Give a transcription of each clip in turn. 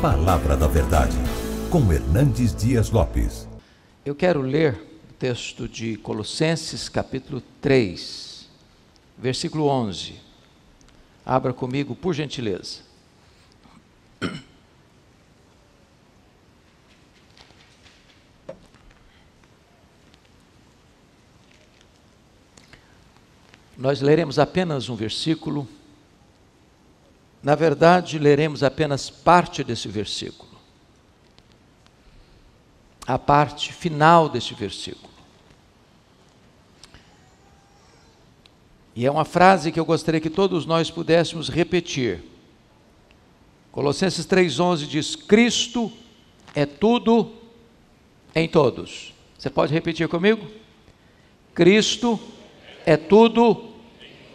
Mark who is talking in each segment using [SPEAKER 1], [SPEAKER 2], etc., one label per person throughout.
[SPEAKER 1] Palavra da Verdade, com Hernandes Dias Lopes. Eu quero ler o texto de Colossenses, capítulo 3, versículo 11. Abra comigo, por gentileza. Nós leremos apenas um versículo na verdade, leremos apenas parte desse versículo. A parte final desse versículo. E é uma frase que eu gostaria que todos nós pudéssemos repetir. Colossenses 3,11 diz: Cristo é tudo em todos. Você pode repetir comigo? Cristo é tudo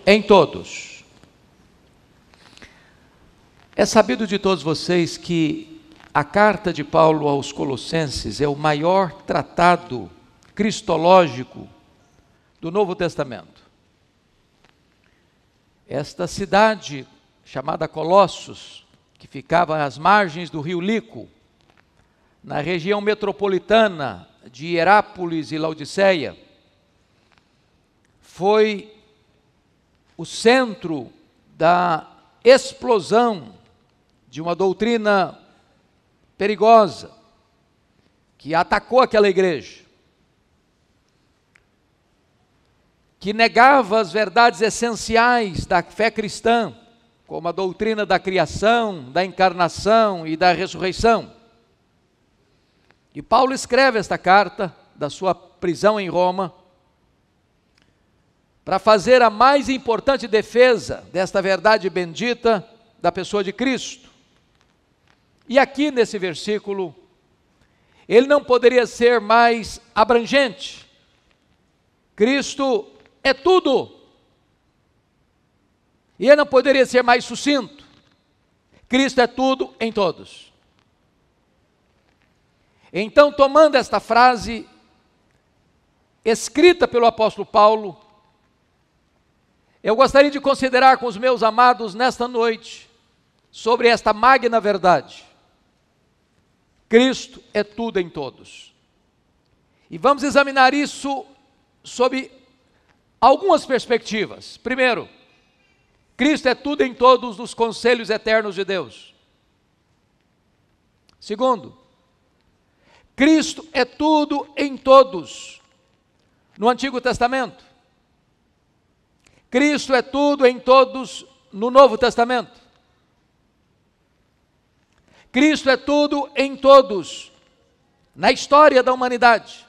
[SPEAKER 1] em todos. É sabido de todos vocês que a carta de Paulo aos Colossenses é o maior tratado cristológico do Novo Testamento. Esta cidade, chamada Colossos, que ficava às margens do rio Lico, na região metropolitana de Herápolis e Laodiceia, foi o centro da explosão de uma doutrina perigosa que atacou aquela igreja, que negava as verdades essenciais da fé cristã, como a doutrina da criação, da encarnação e da ressurreição. E Paulo escreve esta carta da sua prisão em Roma para fazer a mais importante defesa desta verdade bendita da pessoa de Cristo. E aqui nesse versículo, ele não poderia ser mais abrangente. Cristo é tudo. E ele não poderia ser mais sucinto. Cristo é tudo em todos. Então, tomando esta frase, escrita pelo apóstolo Paulo, eu gostaria de considerar com os meus amados nesta noite sobre esta magna verdade. Cristo é tudo em todos. E vamos examinar isso sob algumas perspectivas. Primeiro, Cristo é tudo em todos os conselhos eternos de Deus. Segundo, Cristo é tudo em todos no Antigo Testamento. Cristo é tudo em todos no Novo Testamento. Cristo é tudo em todos, na história da humanidade.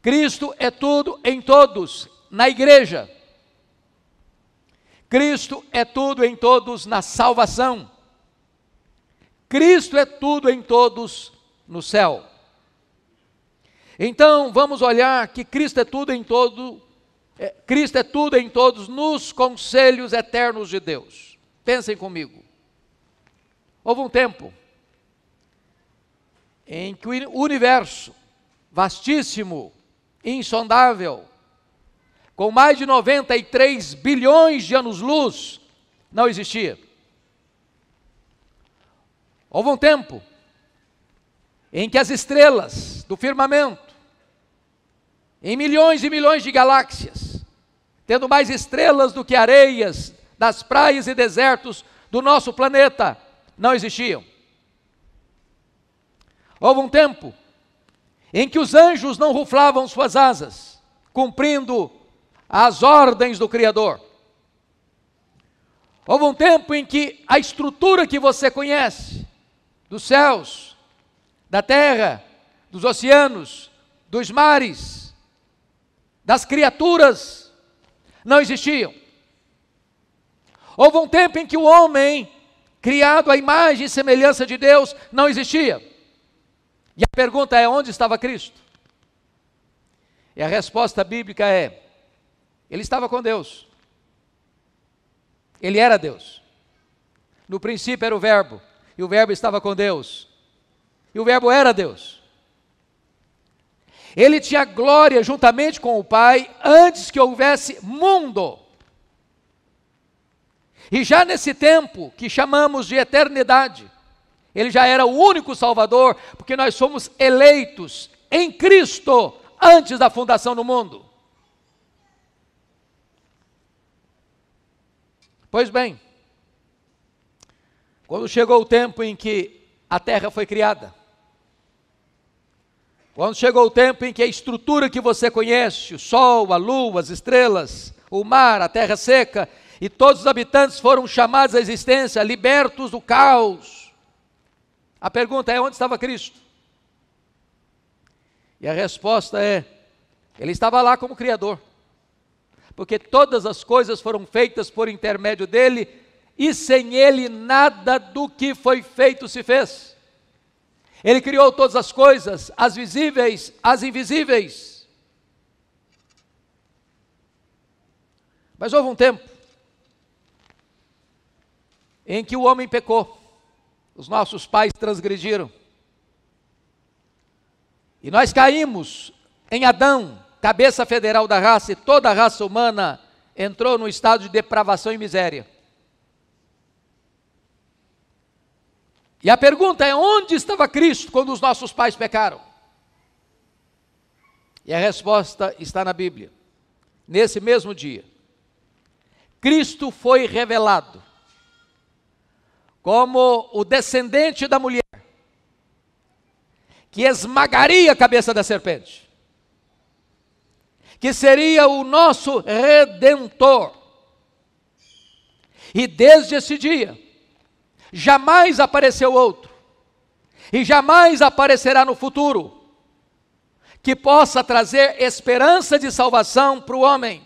[SPEAKER 1] Cristo é tudo em todos, na igreja. Cristo é tudo em todos na salvação. Cristo é tudo em todos no céu. Então, vamos olhar que Cristo é tudo em todo é, Cristo é tudo em todos nos conselhos eternos de Deus. Pensem comigo. Houve um tempo em que o universo, vastíssimo, insondável, com mais de 93 bilhões de anos-luz, não existia. Houve um tempo em que as estrelas do firmamento, em milhões e milhões de galáxias, tendo mais estrelas do que areias das praias e desertos do nosso planeta, não existiam. Houve um tempo em que os anjos não ruflavam suas asas, cumprindo as ordens do Criador. Houve um tempo em que a estrutura que você conhece, dos céus, da terra, dos oceanos, dos mares, das criaturas, não existiam. Houve um tempo em que o homem criado à imagem e semelhança de Deus, não existia. E a pergunta é: onde estava Cristo? E a resposta bíblica é: ele estava com Deus. Ele era Deus. No princípio era o Verbo, e o Verbo estava com Deus. E o Verbo era Deus. Ele tinha glória juntamente com o Pai antes que houvesse mundo. E já nesse tempo que chamamos de eternidade, ele já era o único Salvador, porque nós somos eleitos em Cristo antes da fundação do mundo. Pois bem, quando chegou o tempo em que a terra foi criada, quando chegou o tempo em que a estrutura que você conhece, o sol, a lua, as estrelas, o mar, a terra seca, e todos os habitantes foram chamados à existência, libertos do caos. A pergunta é: onde estava Cristo? E a resposta é: ele estava lá como Criador, porque todas as coisas foram feitas por intermédio dele, e sem ele nada do que foi feito se fez. Ele criou todas as coisas, as visíveis, as invisíveis. Mas houve um tempo em que o homem pecou, os nossos pais transgrediram. E nós caímos em Adão, cabeça federal da raça, e toda a raça humana entrou no estado de depravação e miséria. E a pergunta é: onde estava Cristo quando os nossos pais pecaram? E a resposta está na Bíblia. Nesse mesmo dia, Cristo foi revelado como o descendente da mulher, que esmagaria a cabeça da serpente, que seria o nosso redentor. E desde esse dia, jamais apareceu outro, e jamais aparecerá no futuro, que possa trazer esperança de salvação para o homem.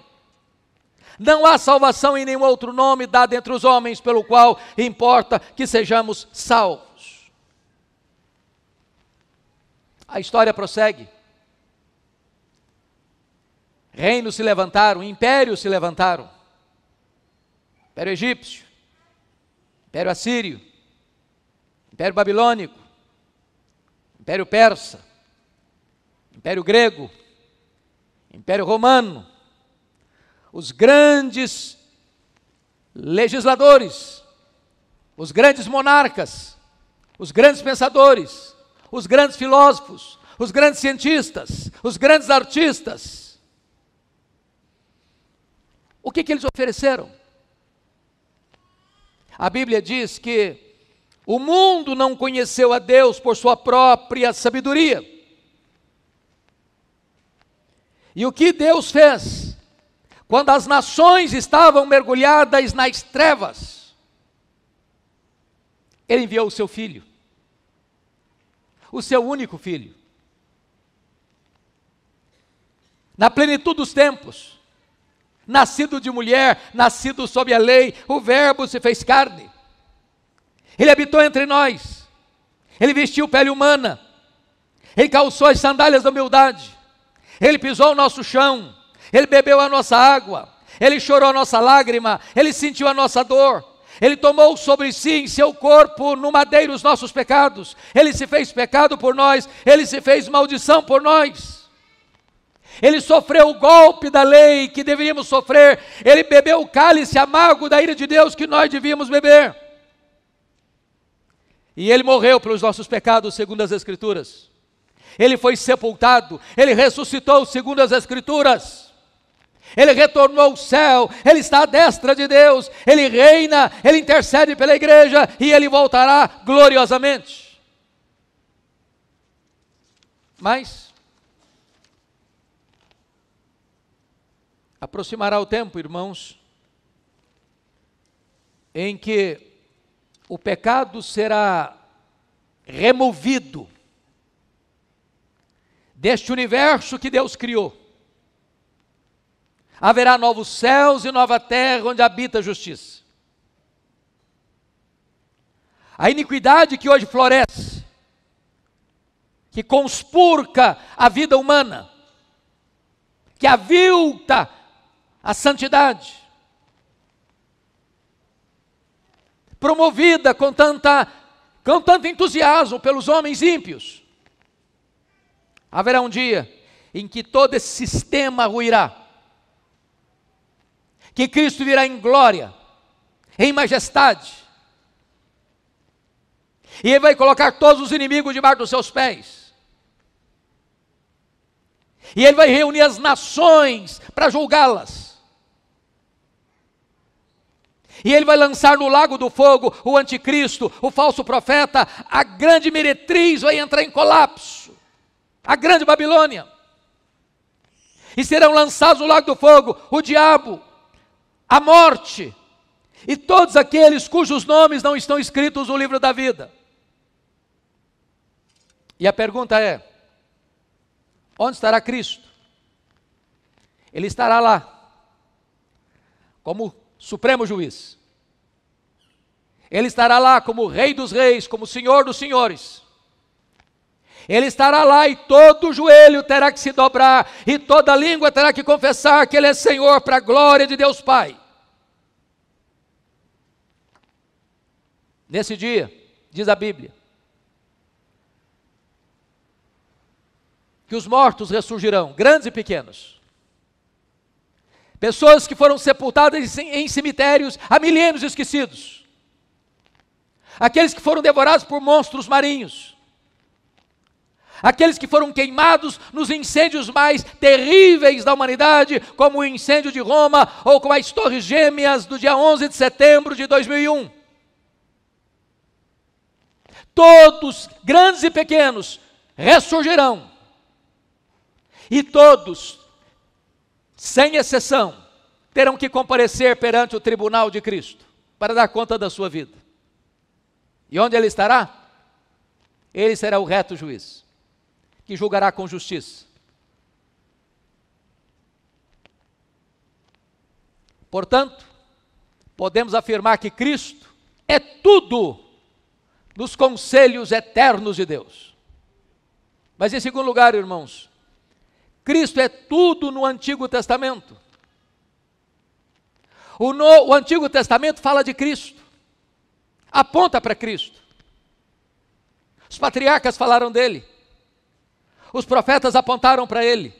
[SPEAKER 1] Não há salvação em nenhum outro nome dado entre os homens, pelo qual importa que sejamos salvos. A história prossegue. Reinos se levantaram, impérios se levantaram. Império egípcio, Império assírio, Império babilônico, Império persa, Império grego, Império Romano, os grandes legisladores, os grandes monarcas, os grandes pensadores, os grandes filósofos, os grandes cientistas, os grandes artistas. O que, que eles ofereceram? A Bíblia diz que o mundo não conheceu a Deus por sua própria sabedoria. E o que Deus fez? quando as nações estavam mergulhadas nas trevas, ele enviou o seu filho, o seu único filho. Na plenitude dos tempos, nascido de mulher, nascido sob a lei, o Verbo se fez carne. Ele habitou entre nós, ele vestiu pele humana, ele calçou as sandálias da humildade, ele pisou o nosso chão, ele bebeu a nossa água, ele chorou a nossa lágrima, ele sentiu a nossa dor. Ele tomou sobre si em seu corpo no madeiro os nossos pecados. Ele se fez pecado por nós, ele se fez maldição por nós. Ele sofreu o golpe da lei que deveríamos sofrer. Ele bebeu o cálice amargo da ira de Deus que nós devíamos beber. E ele morreu pelos nossos pecados, segundo as Escrituras. Ele foi sepultado, ele ressuscitou, segundo as Escrituras. Ele retornou ao céu, ele está à destra de Deus, ele reina, ele intercede pela igreja e ele voltará gloriosamente. Mas aproximará o tempo, irmãos, em que o pecado será removido deste universo que Deus criou haverá novos céus e nova terra onde habita a justiça. A iniquidade que hoje floresce, que conspurca a vida humana, que avilta a santidade, promovida com, tanta, com tanto entusiasmo pelos homens ímpios. Haverá um dia em que todo esse sistema ruirá que Cristo virá em glória, em majestade, e Ele vai colocar todos os inimigos debaixo dos seus pés, e Ele vai reunir as nações para julgá-las. E ele vai lançar no lago do fogo o anticristo, o falso profeta, a grande meretriz vai entrar em colapso, a grande Babilônia. E serão lançados no lago do fogo o diabo, a morte e todos aqueles cujos nomes não estão escritos no livro da vida. E a pergunta é: onde estará Cristo? Ele estará lá, como Supremo Juiz. Ele estará lá como Rei dos Reis, como Senhor dos Senhores. Ele estará lá e todo joelho terá que se dobrar, e toda língua terá que confessar que Ele é Senhor para a glória de Deus Pai. Nesse dia, diz a Bíblia, que os mortos ressurgirão, grandes e pequenos. Pessoas que foram sepultadas em cemitérios há milênios esquecidos. Aqueles que foram devorados por monstros marinhos. Aqueles que foram queimados nos incêndios mais terríveis da humanidade, como o incêndio de Roma ou como as Torres Gêmeas do dia 11 de setembro de 2001 todos, grandes e pequenos, ressurgirão. E todos, sem exceção, terão que comparecer perante o tribunal de Cristo para dar conta da sua vida. E onde ele estará? Ele será o reto juiz, que julgará com justiça. Portanto, podemos afirmar que Cristo é tudo dos conselhos eternos de Deus. Mas em segundo lugar, irmãos, Cristo é tudo no Antigo Testamento. O, no, o Antigo Testamento fala de Cristo, aponta para Cristo. Os patriarcas falaram dele, os profetas apontaram para ele.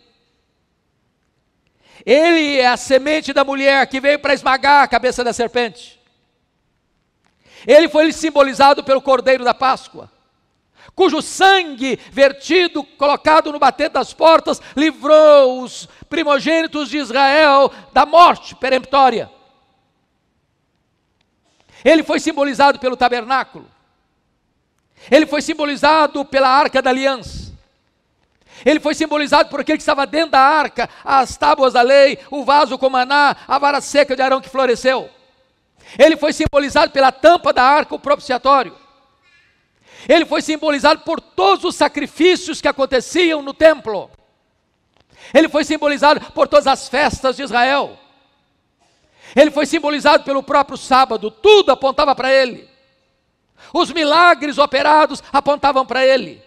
[SPEAKER 1] Ele é a semente da mulher que veio para esmagar a cabeça da serpente. Ele foi simbolizado pelo Cordeiro da Páscoa, cujo sangue vertido, colocado no bater das portas, livrou os primogênitos de Israel da morte peremptória. Ele foi simbolizado pelo tabernáculo. Ele foi simbolizado pela arca da aliança. Ele foi simbolizado por aquele que estava dentro da arca, as tábuas da lei, o vaso com maná, a vara seca de Arão que floresceu. Ele foi simbolizado pela tampa da arca o propiciatório. Ele foi simbolizado por todos os sacrifícios que aconteciam no templo. Ele foi simbolizado por todas as festas de Israel. Ele foi simbolizado pelo próprio sábado, tudo apontava para ele. Os milagres operados apontavam para ele.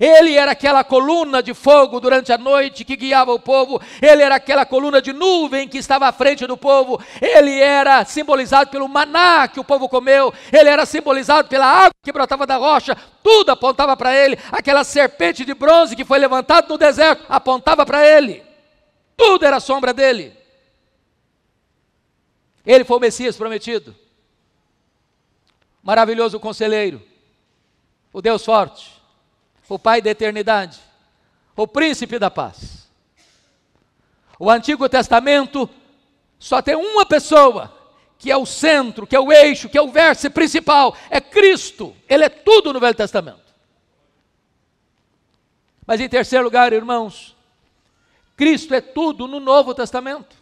[SPEAKER 1] Ele era aquela coluna de fogo durante a noite que guiava o povo, ele era aquela coluna de nuvem que estava à frente do povo, ele era simbolizado pelo maná que o povo comeu, ele era simbolizado pela água que brotava da rocha, tudo apontava para ele, aquela serpente de bronze que foi levantada no deserto apontava para ele, tudo era sombra dele. Ele foi o Messias prometido, maravilhoso conselheiro, o Deus forte o Pai da eternidade, o Príncipe da paz. O Antigo Testamento só tem uma pessoa que é o centro, que é o eixo, que é o verso principal, é Cristo. Ele é tudo no Velho Testamento. Mas em terceiro lugar, irmãos, Cristo é tudo no Novo Testamento.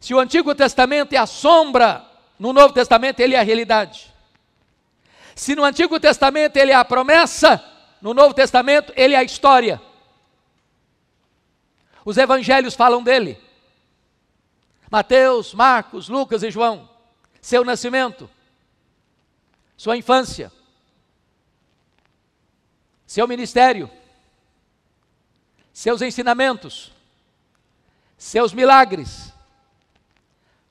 [SPEAKER 1] Se o Antigo Testamento é a sombra, no Novo Testamento ele é a realidade. Se no Antigo Testamento ele é a promessa, no Novo Testamento ele é a história. Os evangelhos falam dele. Mateus, Marcos, Lucas e João. Seu nascimento, sua infância, seu ministério, seus ensinamentos, seus milagres,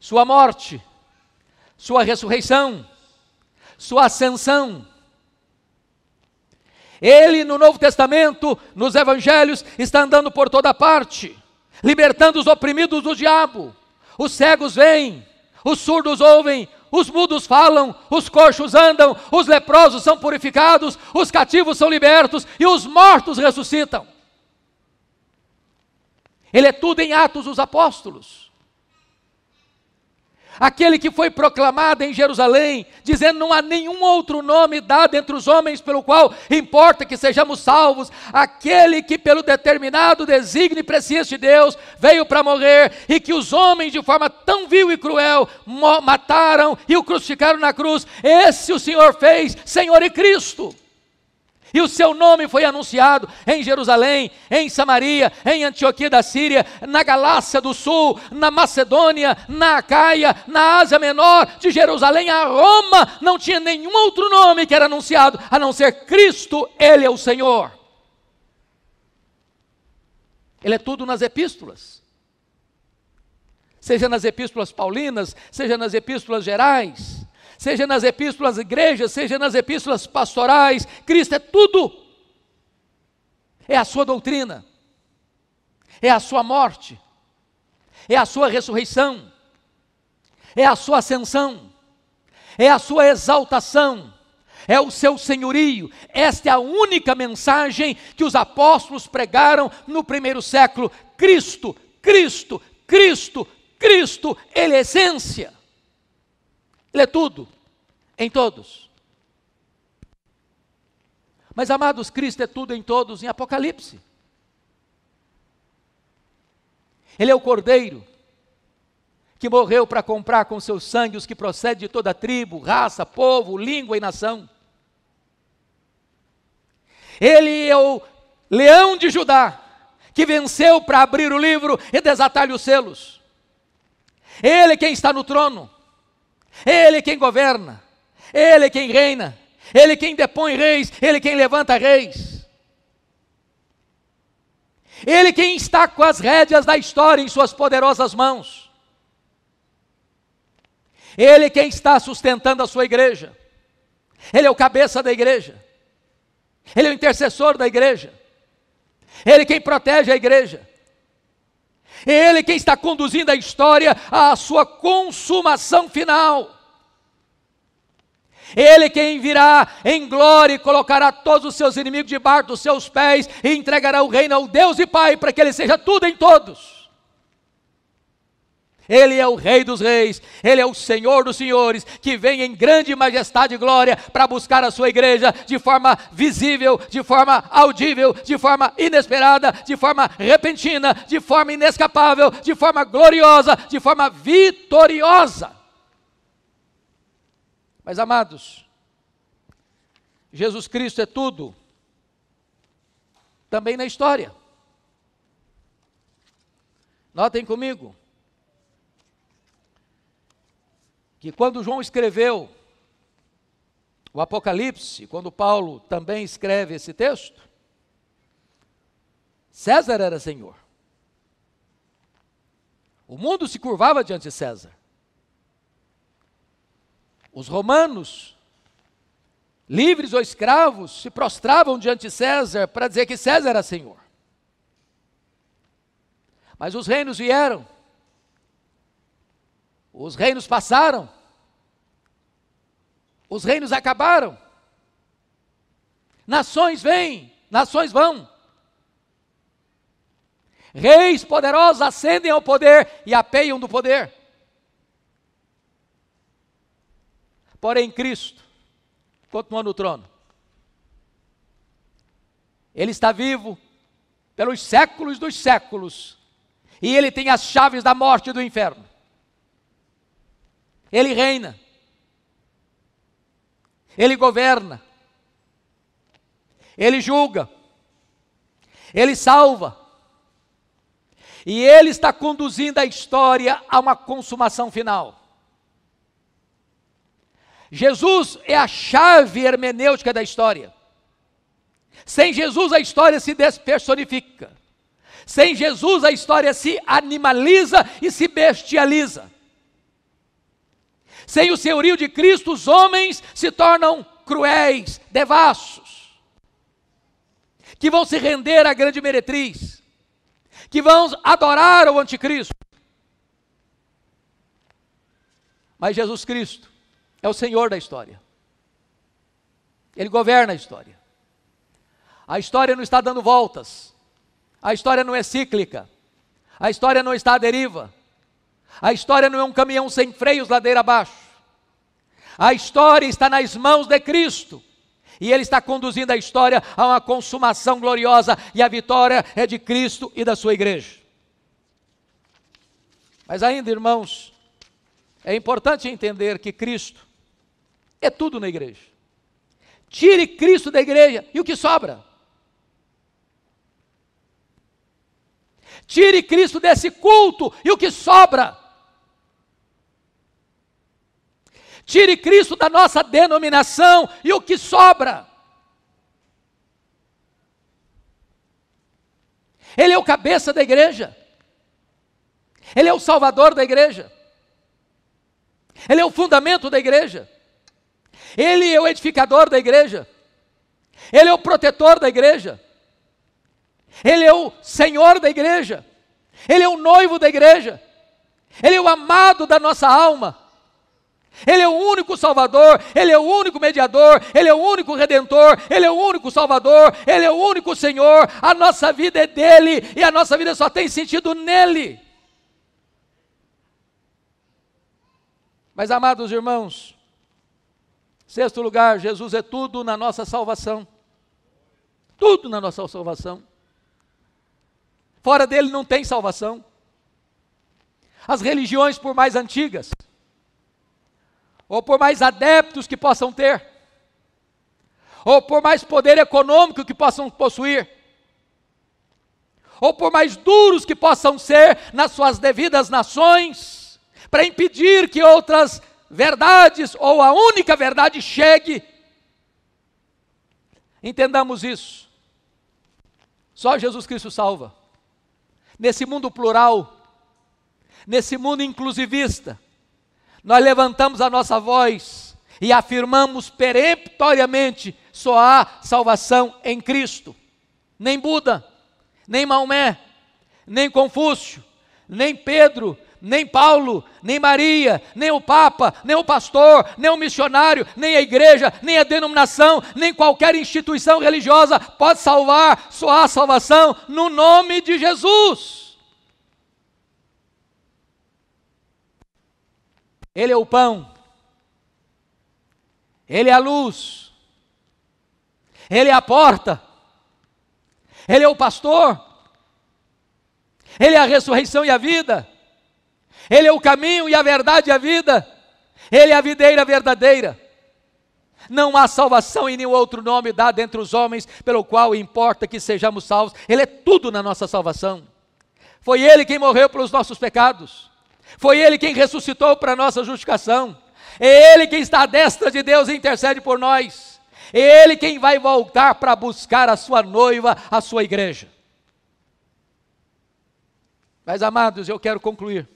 [SPEAKER 1] sua morte, sua ressurreição, sua ascensão. Ele no Novo Testamento, nos Evangelhos, está andando por toda parte, libertando os oprimidos do diabo. Os cegos vêm, os surdos ouvem, os mudos falam, os coxos andam, os leprosos são purificados, os cativos são libertos e os mortos ressuscitam. Ele é tudo em Atos dos Apóstolos aquele que foi proclamado em Jerusalém, dizendo: Não há nenhum outro nome dado entre os homens pelo qual importa que sejamos salvos, aquele que, pelo determinado designe e presciência de Deus, veio para morrer e que os homens, de forma tão vil e cruel, mataram e o crucificaram na cruz. Esse o Senhor fez, Senhor e Cristo. E o seu nome foi anunciado em Jerusalém, em Samaria, em Antioquia da Síria, na Galácia do Sul, na Macedônia, na Acaia, na Ásia Menor, de Jerusalém a Roma. Não tinha nenhum outro nome que era anunciado a não ser Cristo, Ele é o Senhor. Ele é tudo nas epístolas. Seja nas epístolas paulinas, seja nas epístolas gerais seja nas epístolas igrejas, seja nas epístolas pastorais, Cristo é tudo. É a sua doutrina, é a sua morte, é a sua ressurreição, é a sua ascensão, é a sua exaltação, é o seu senhorio. Esta é a única mensagem que os apóstolos pregaram no primeiro século: Cristo, Cristo, Cristo, Cristo, Ele é essência, Ele é tudo. Em todos. Mas, amados, Cristo é tudo em todos em Apocalipse. Ele é o Cordeiro que morreu para comprar com seu sangue os que procedem de toda tribo, raça, povo, língua e nação. Ele é o leão de Judá, que venceu para abrir o livro e desatar os selos. Ele é quem está no trono, ele é quem governa, ele é quem reina, Ele é quem depõe reis, Ele é quem levanta reis. Ele é quem está com as rédeas da história em suas poderosas mãos. Ele é quem está sustentando a sua igreja. Ele é o cabeça da igreja. Ele é o intercessor da igreja. Ele é quem protege a igreja. Ele é quem está conduzindo a história à sua consumação final. Ele quem virá em glória e colocará todos os seus inimigos debaixo dos seus pés e entregará o reino ao Deus e Pai para que ele seja tudo em todos. Ele é o Rei dos Reis, Ele é o Senhor dos Senhores, que vem em grande majestade e glória para buscar a sua igreja de forma visível, de forma audível, de forma inesperada, de forma repentina, de forma inescapável, de forma gloriosa, de forma vitoriosa. Mas amados, Jesus Cristo é tudo, também na história. Notem comigo que quando João escreveu o Apocalipse, quando Paulo também escreve esse texto, César era senhor. O mundo se curvava diante de César os romanos, livres ou escravos, se prostravam diante de César para dizer que César era senhor. Mas os reinos vieram, os reinos passaram, os reinos acabaram, nações vêm, nações vão. Reis poderosos ascendem ao poder e apeiam do poder. Porém, Cristo continua no trono. Ele está vivo pelos séculos dos séculos. E ele tem as chaves da morte e do inferno. Ele reina. Ele governa. Ele julga. Ele salva. E ele está conduzindo a história a uma consumação final. Jesus é a chave hermenêutica da história. Sem Jesus a história se despersonifica. Sem Jesus a história se animaliza e se bestializa. Sem o senhorio de Cristo, os homens se tornam cruéis, devassos, que vão se render à grande meretriz, que vão adorar o anticristo. Mas Jesus Cristo é o Senhor da história. Ele governa a história. A história não está dando voltas. A história não é cíclica. A história não está à deriva. A história não é um caminhão sem freios ladeira abaixo. A história está nas mãos de Cristo. E Ele está conduzindo a história a uma consumação gloriosa. E a vitória é de Cristo e da sua igreja. Mas ainda, irmãos, é importante entender que Cristo é tudo na igreja. Tire Cristo da igreja e o que sobra? Tire Cristo desse culto e o que sobra? Tire Cristo da nossa denominação e o que sobra? Ele é o cabeça da igreja. Ele é o salvador da igreja. Ele é o fundamento da igreja. Ele é o edificador da igreja. Ele é o protetor da igreja. Ele é o Senhor da igreja. Ele é o noivo da igreja. Ele é o amado da nossa alma. Ele é o único Salvador, Ele é o único mediador, Ele é o único redentor, Ele é o único Salvador, Ele é o único Senhor. A nossa vida é dele e a nossa vida só tem sentido nele. Mas, amados irmãos, Sexto lugar, Jesus é tudo na nossa salvação. Tudo na nossa salvação. Fora dele não tem salvação. As religiões, por mais antigas, ou por mais adeptos que possam ter, ou por mais poder econômico que possam possuir, ou por mais duros que possam ser nas suas devidas nações, para impedir que outras verdades ou a única verdade chegue. Entendamos isso. Só Jesus Cristo salva. Nesse mundo plural, nesse mundo inclusivista, nós levantamos a nossa voz e afirmamos peremptoriamente: só há salvação em Cristo. Nem Buda, nem Maomé, nem Confúcio, nem Pedro, nem Paulo, nem Maria, nem o Papa, nem o pastor, nem o missionário, nem a igreja, nem a denominação, nem qualquer instituição religiosa pode salvar, só há salvação no nome de Jesus. Ele é o pão, Ele é a luz, Ele é a porta, Ele é o pastor, Ele é a ressurreição e a vida. Ele é o caminho e a verdade e a vida. Ele é a videira verdadeira. Não há salvação em nenhum outro nome dado entre os homens, pelo qual importa que sejamos salvos. Ele é tudo na nossa salvação. Foi Ele quem morreu pelos nossos pecados. Foi Ele quem ressuscitou para a nossa justificação. É Ele quem está à destra de Deus e intercede por nós. É Ele quem vai voltar para buscar a sua noiva, a sua igreja. Mas, amados, eu quero concluir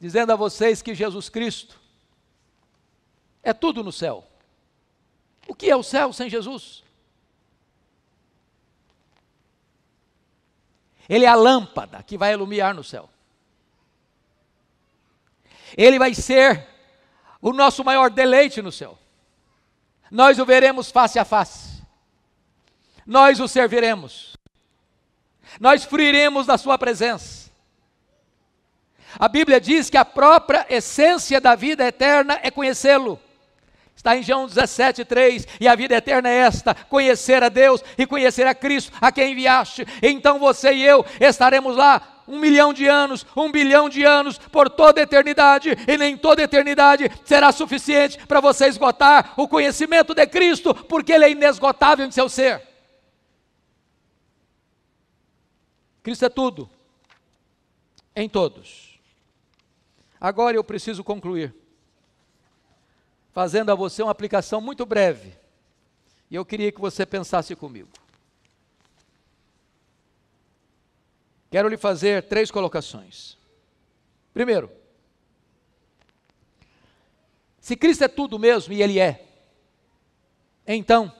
[SPEAKER 1] dizendo a vocês que Jesus Cristo é tudo no céu. O que é o céu sem Jesus? Ele é a lâmpada que vai iluminar no céu. Ele vai ser o nosso maior deleite no céu. Nós o veremos face a face. Nós o serviremos. Nós fruiremos da sua presença. A Bíblia diz que a própria essência da vida eterna é conhecê-lo. Está em João 17, 3, e a vida eterna é esta: conhecer a Deus e conhecer a Cristo, a quem enviaste. Então você e eu estaremos lá um milhão de anos, um bilhão de anos, por toda a eternidade, e nem toda a eternidade será suficiente para você esgotar o conhecimento de Cristo, porque Ele é inesgotável em seu ser. Cristo é tudo, em todos. Agora eu preciso concluir, fazendo a você uma aplicação muito breve. E eu queria que você pensasse comigo. Quero lhe fazer três colocações. Primeiro, se Cristo é tudo mesmo e Ele é, então,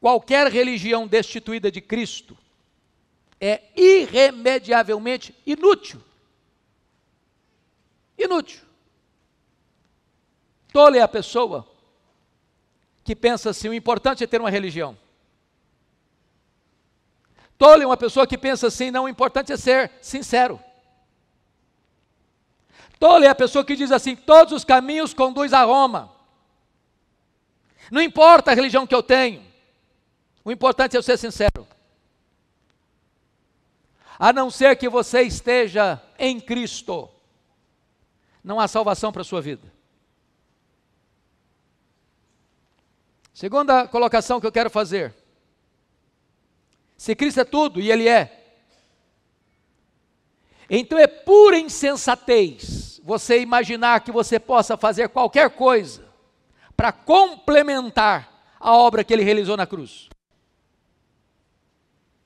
[SPEAKER 1] qualquer religião destituída de Cristo é irremediavelmente inútil Inútil. Tola é a pessoa que pensa assim: o importante é ter uma religião. Tola é uma pessoa que pensa assim: não, o importante é ser sincero. Tola é a pessoa que diz assim: todos os caminhos conduzem a Roma. Não importa a religião que eu tenho, o importante é eu ser sincero. A não ser que você esteja em Cristo não há salvação para a sua vida. Segunda colocação que eu quero fazer. Se Cristo é tudo, e Ele é, então é pura insensatez você imaginar que você possa fazer qualquer coisa para complementar a obra que Ele realizou na cruz.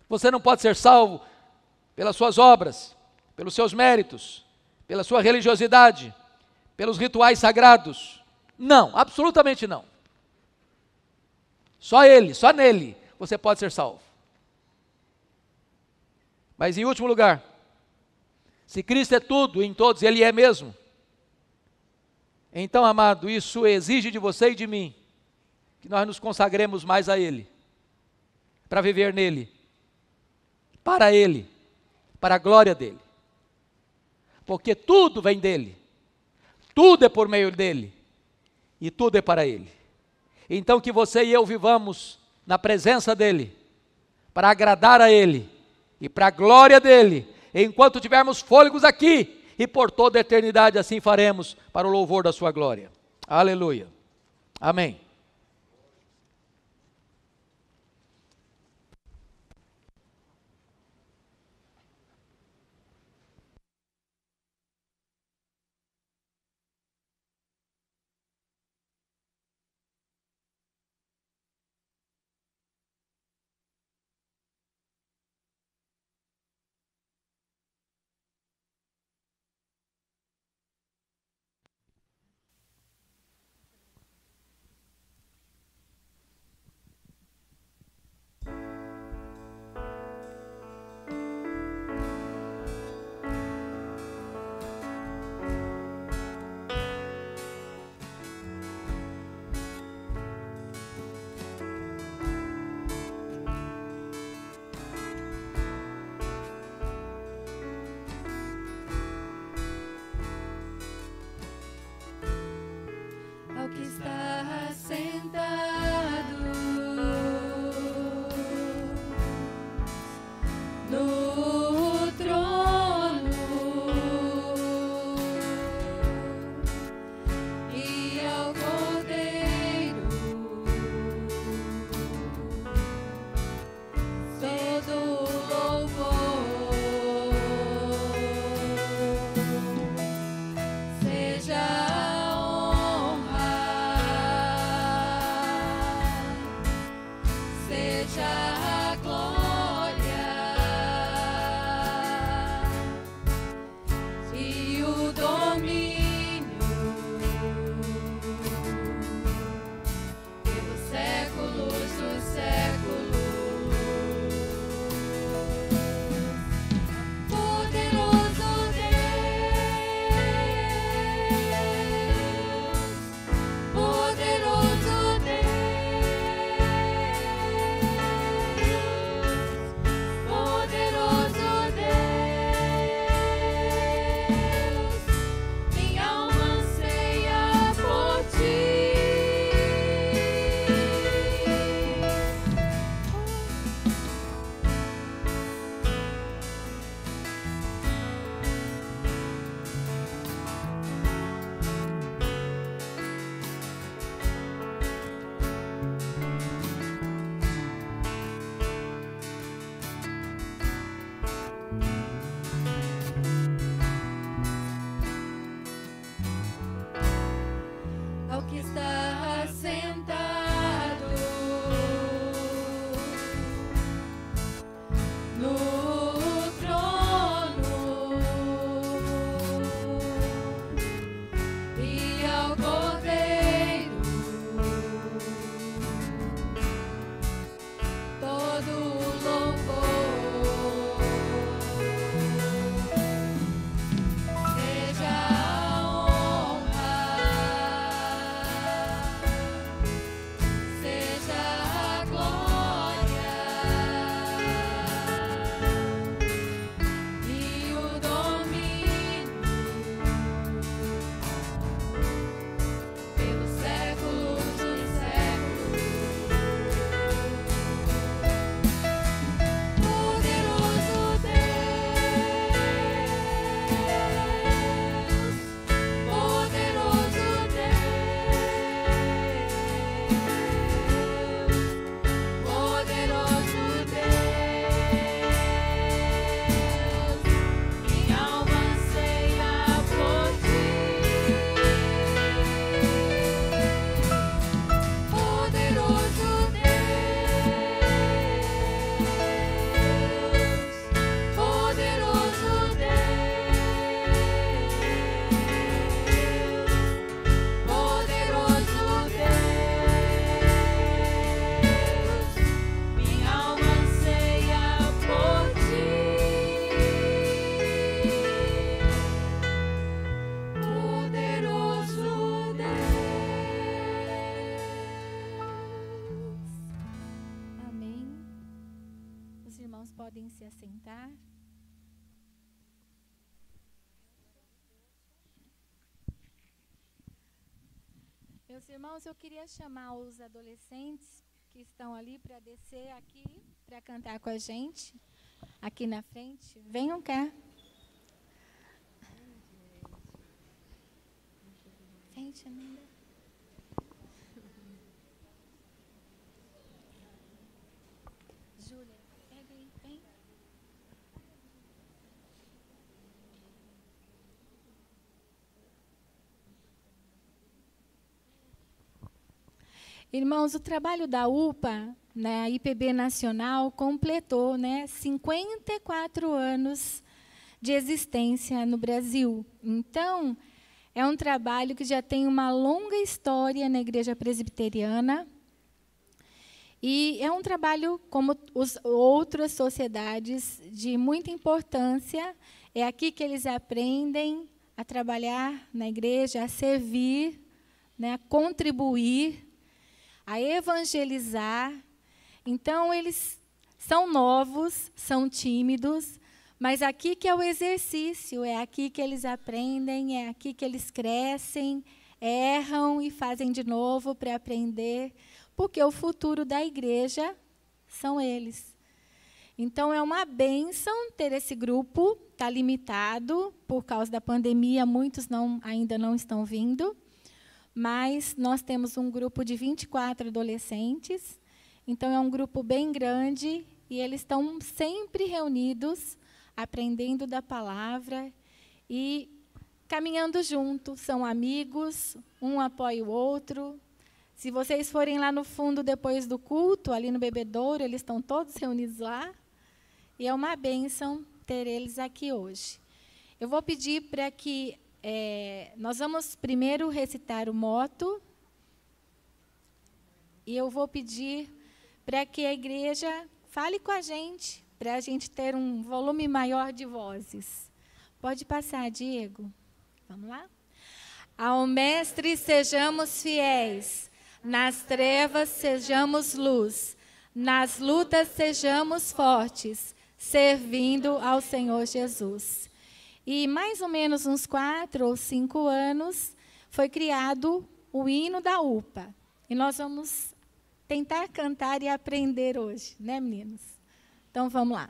[SPEAKER 1] Você não pode ser salvo pelas suas obras, pelos seus méritos, pela sua religiosidade, pelos rituais sagrados. Não, absolutamente não. Só ele, só nele você pode ser salvo. Mas em último lugar, se Cristo é tudo em todos, ele é mesmo. Então, amado, isso exige de você e de mim que nós nos consagremos mais a ele, para viver nele, para ele, para a glória dele porque tudo vem dele, tudo é por meio dele e tudo é para ele. Então, que você e eu vivamos na presença dele, para agradar a ele e para a glória dele, enquanto tivermos fôlegos aqui e por toda a eternidade, assim faremos para o louvor da sua glória. Aleluia. Amém.
[SPEAKER 2] lugar. Meus irmãos, eu queria chamar os adolescentes que estão ali para descer aqui, para cantar com a gente, aqui na frente. Venham cá. Gente, Amanda. Irmãos, o trabalho da UPA né, a IPB Nacional completou né, 54 anos de existência no Brasil. Então, é um trabalho que já tem uma longa história na Igreja Presbiteriana. E é um trabalho, como os outras sociedades, de muita importância. É aqui que eles aprendem a trabalhar na igreja, a servir, né, a contribuir a evangelizar. Então, eles são novos, são tímidos, mas aqui que é o exercício, é aqui que eles aprendem, é aqui que eles crescem, erram e fazem de novo para aprender, porque o futuro da igreja são eles. Então é uma benção ter esse grupo, está limitado por causa da pandemia, muitos não, ainda não estão vindo, mas nós temos um grupo de 24 adolescentes, então é um grupo bem grande e eles estão sempre reunidos, aprendendo da palavra e caminhando junto, são amigos, um apoia o outro. Se vocês forem lá no fundo depois do culto, ali no bebedouro, eles estão todos reunidos lá. E é uma bênção ter eles aqui hoje. Eu vou pedir para que é, nós vamos primeiro recitar o moto e eu vou pedir para que a igreja fale com a gente, para a gente ter um volume maior de vozes. Pode passar, Diego. Vamos lá? Ao Mestre sejamos fiéis, nas trevas sejamos luz, nas lutas sejamos fortes, servindo ao Senhor Jesus. E mais ou menos uns quatro ou cinco anos foi criado o hino da UPA. E nós vamos tentar cantar e aprender hoje, né, meninos? Então vamos lá.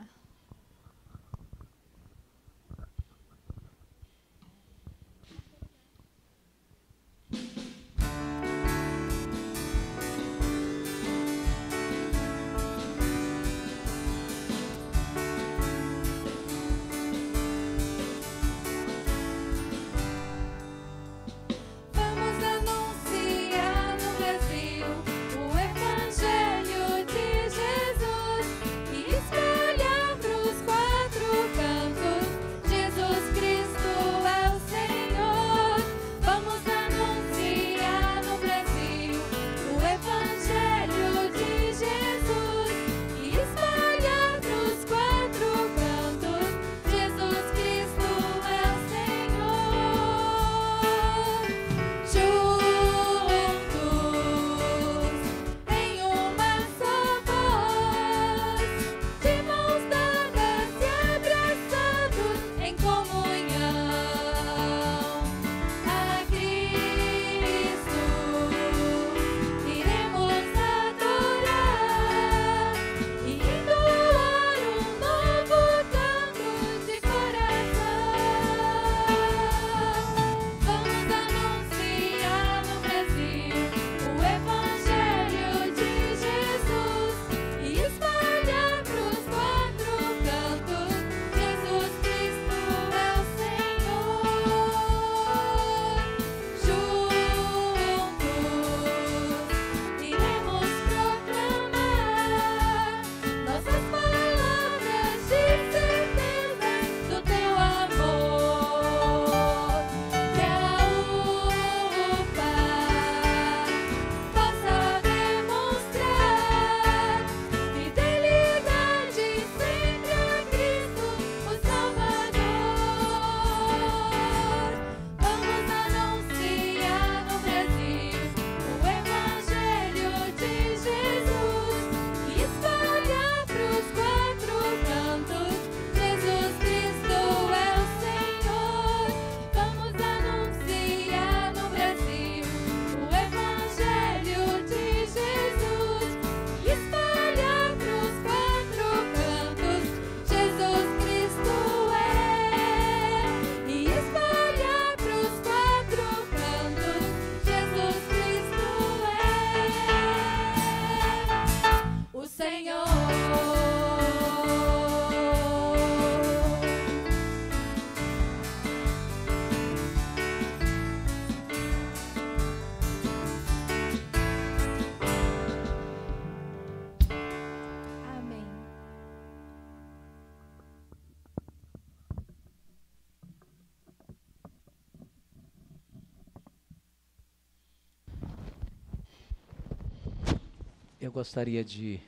[SPEAKER 1] gostaria de,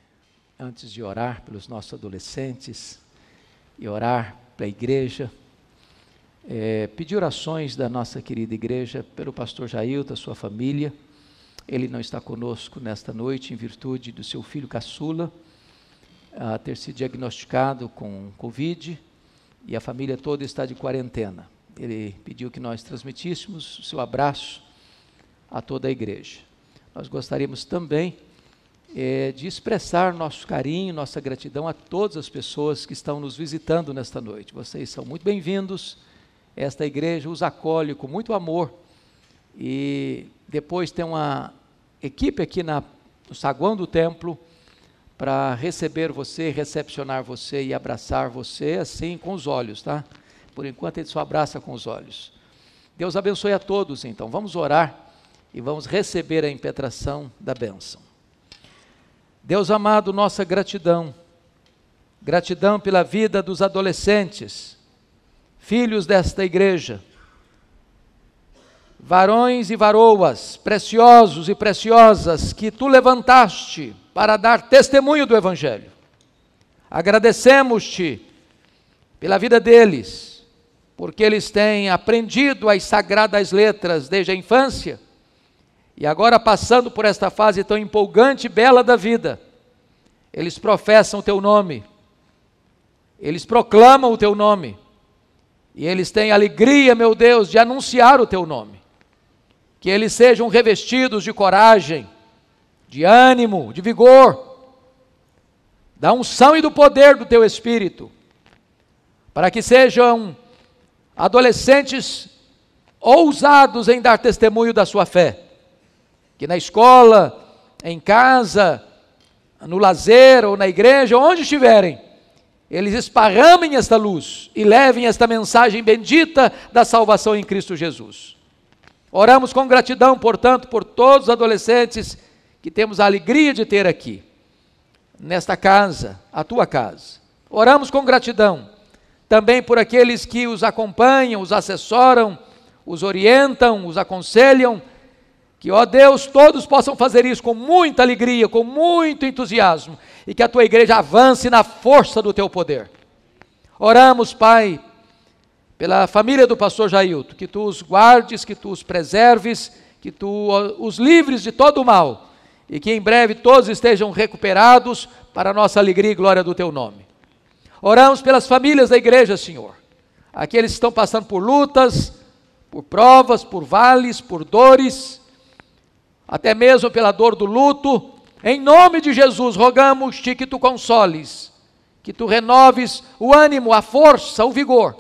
[SPEAKER 1] antes de orar pelos nossos adolescentes e orar pela igreja, é, pedir orações da nossa querida igreja pelo pastor Jair, da sua família. Ele não está conosco nesta noite em virtude do seu filho caçula a ter se diagnosticado com Covid e a família toda está de quarentena. Ele pediu que nós transmitíssemos o seu abraço a toda a igreja. Nós gostaríamos também é, de expressar nosso carinho, nossa gratidão a todas as pessoas que estão nos visitando nesta noite. Vocês são muito bem-vindos. Esta igreja os acolhe com muito amor. E depois tem uma equipe aqui na, no saguão do templo para receber você, recepcionar você e abraçar você assim com os olhos, tá? Por enquanto ele só abraça com os olhos. Deus abençoe a todos, então. Vamos orar e vamos receber a impetração da bênção. Deus amado, nossa gratidão. Gratidão pela vida dos adolescentes, filhos desta igreja, varões e varoas, preciosos e preciosas, que tu levantaste para dar testemunho do Evangelho. Agradecemos-te pela vida deles, porque eles têm aprendido as sagradas letras desde a infância e agora, passando por esta fase tão empolgante e bela da vida, eles professam o teu nome, eles proclamam o teu nome, e eles têm alegria, meu Deus, de anunciar o teu nome. Que eles sejam revestidos de coragem, de ânimo, de vigor, da unção e do poder do teu espírito, para que sejam adolescentes ousados em dar testemunho da sua fé que na escola, em casa, no lazer ou na igreja, onde estiverem, eles esparramem esta luz e levem esta mensagem bendita da salvação em Cristo Jesus. Oramos com gratidão, portanto, por todos os adolescentes que temos a alegria de ter aqui, nesta casa, a tua casa. Oramos com gratidão também por aqueles que os acompanham, os assessoram, os orientam, os aconselham que, ó Deus, todos possam fazer isso com muita alegria, com muito entusiasmo, e que a tua igreja avance na força do teu poder. Oramos, Pai, pela família do pastor Jailton. que tu os guardes, que tu os preserves, que tu os livres de todo o mal, e que em breve todos estejam recuperados para a nossa alegria e glória do teu nome. Oramos pelas famílias da igreja, Senhor. Aqueles que estão passando por lutas, por provas, por vales, por dores, até mesmo pela dor do luto. Em nome de Jesus, rogamos-te que tu consoles, que tu renoves o ânimo, a força, o vigor,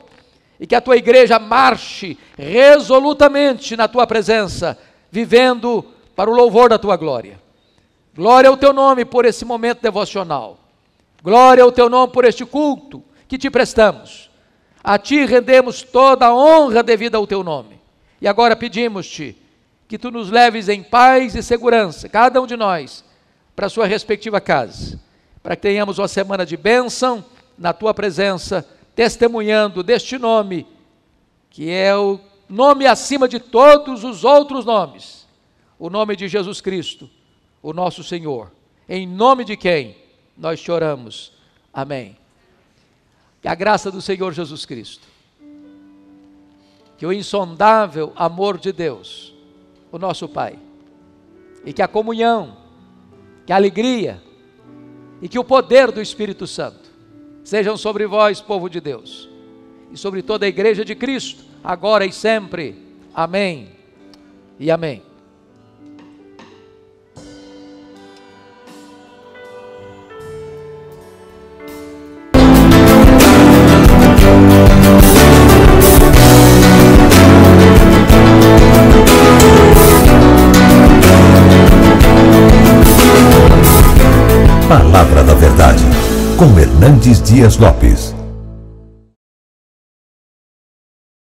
[SPEAKER 1] e que a tua igreja marche resolutamente na tua presença, vivendo para o louvor da tua glória. Glória ao teu nome por esse momento devocional. Glória ao teu nome por este culto que te prestamos. A ti rendemos toda a honra devida ao teu nome. E agora pedimos-te que tu nos leves em paz e segurança, cada um de nós, para a sua respectiva casa, para que tenhamos uma semana de bênção na tua presença, testemunhando deste nome, que é o nome acima de todos os outros nomes, o nome de Jesus Cristo, o nosso Senhor, em nome de quem nós choramos. Amém. Que a graça do Senhor Jesus Cristo, que o insondável amor de Deus, o nosso Pai. E que a comunhão, que a alegria e que o poder do Espírito Santo sejam sobre vós, povo de Deus, e sobre toda a igreja de Cristo, agora e sempre. Amém e amém. com Hernandes Dias Lopes.